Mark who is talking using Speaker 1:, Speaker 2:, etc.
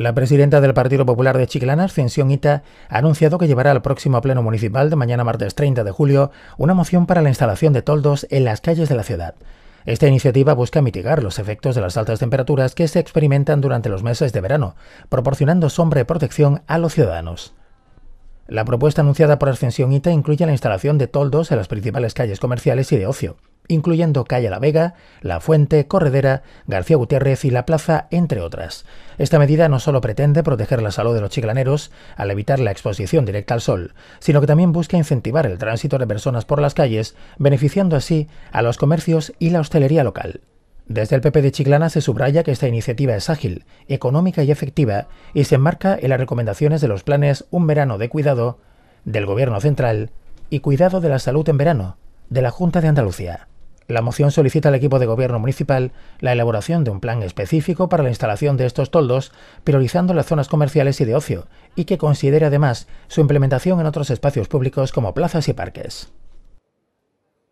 Speaker 1: La presidenta del Partido Popular de Chiclana, Ascensión Ita, ha anunciado que llevará al próximo Pleno Municipal de mañana martes 30 de julio una moción para la instalación de toldos en las calles de la ciudad. Esta iniciativa busca mitigar los efectos de las altas temperaturas que se experimentan durante los meses de verano, proporcionando sombra y protección a los ciudadanos. La propuesta anunciada por Ascensión Ita incluye la instalación de toldos en las principales calles comerciales y de ocio incluyendo Calle La Vega, La Fuente, Corredera, García Gutiérrez y La Plaza, entre otras. Esta medida no solo pretende proteger la salud de los chiclaneros al evitar la exposición directa al sol, sino que también busca incentivar el tránsito de personas por las calles, beneficiando así a los comercios y la hostelería local. Desde el PP de Chiclana se subraya que esta iniciativa es ágil, económica y efectiva y se enmarca en las recomendaciones de los planes Un verano de cuidado del Gobierno Central y Cuidado de la Salud en Verano de la Junta de Andalucía. La moción solicita al equipo de gobierno municipal la elaboración de un plan específico para la instalación de estos toldos, priorizando las zonas comerciales y de ocio, y que considere además su implementación en otros espacios públicos como plazas y parques.